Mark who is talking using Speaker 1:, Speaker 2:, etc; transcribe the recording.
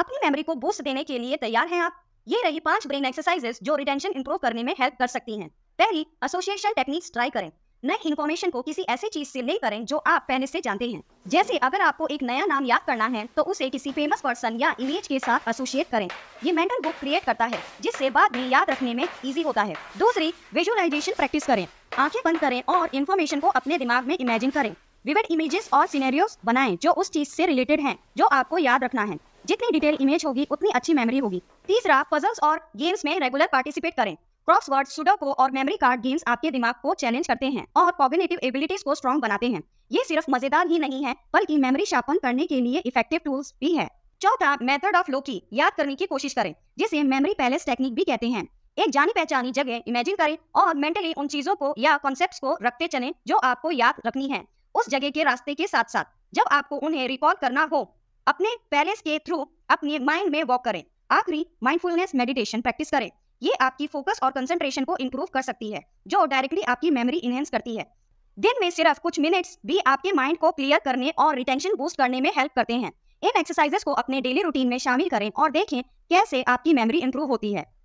Speaker 1: अपनी मेमोरी को बूस्ट देने के लिए तैयार हैं आप ये रही पांच ब्रेन एक्सरसाइजेस जो रिटेंशन इंप्रूव करने में हेल्प कर सकती हैं पहली एसोसिएशन टेक्निक्स ट्राई करें नई इन्फॉर्मेशन को किसी ऐसी चीज से नहीं करें जो आप पहले से जानते हैं जैसे अगर आपको एक नया नाम याद करना है तो उसे किसी फेमस पर्सन या इमेज के साथ एसोसिएट करें ये मेंटल बुक क्रिएट करता है जिससे बाद में याद रखने में इजी होता है दूसरी विजुअलाइजेशन प्रैक्टिस करें आंखें बंद करें और इन्फॉर्मेशन को अपने दिमाग में इमेजिन करें विविड इमेजेस और सिनेरियोस बनाएं जो उस चीज से रिलेटेड हैं जो आपको याद रखना है जितनी डिटेल इमेज होगी उतनी अच्छी मेमोरी होगी तीसरा पजल्स और गेम्स में रेगुलर पार्टिसिपेट करें क्रॉसवर्ड सुडोको और मेमोरी कार्ड गेम्स आपके दिमाग को चैलेंज करते हैं और कॉग्निटिव एबिलिटीज को स्ट्रॉन्ग बनाते हैं ये सिर्फ मजेदार ही नहीं है बल्कि मेमोरी शार्पन करने के लिए इफेक्टिव टूल्स भी है चौथा मेथड ऑफ लोकी याद करने की कोशिश करें जिसे मेमोरी पैलेस टेक्निक भी कहते हैं एक जानी पहचानी जगह इमेजिन करें और मेंटली उन चीजों को या कॉन्सेप्ट को रखते चले जो आपको याद रखनी है उस जगह के रास्ते के साथ साथ जब आपको उन्हें रिकॉल करना हो अपने पैलेस के थ्रू अपने माइंड में वॉक करें आखिरी माइंडफुलनेस मेडिटेशन प्रैक्टिस करें ये आपकी फोकस और कंसंट्रेशन को इंप्रूव कर सकती है जो डायरेक्टली आपकी मेमोरी इनहेंस करती है दिन में सिर्फ कुछ मिनट्स भी आपके माइंड को क्लियर करने और रिटेंशन बूस्ट करने में हेल्प करते हैं इन एक्सरसाइजेस को अपने डेली रूटीन में शामिल करें और देखें कैसे आपकी मेमोरी इंप्रूव होती है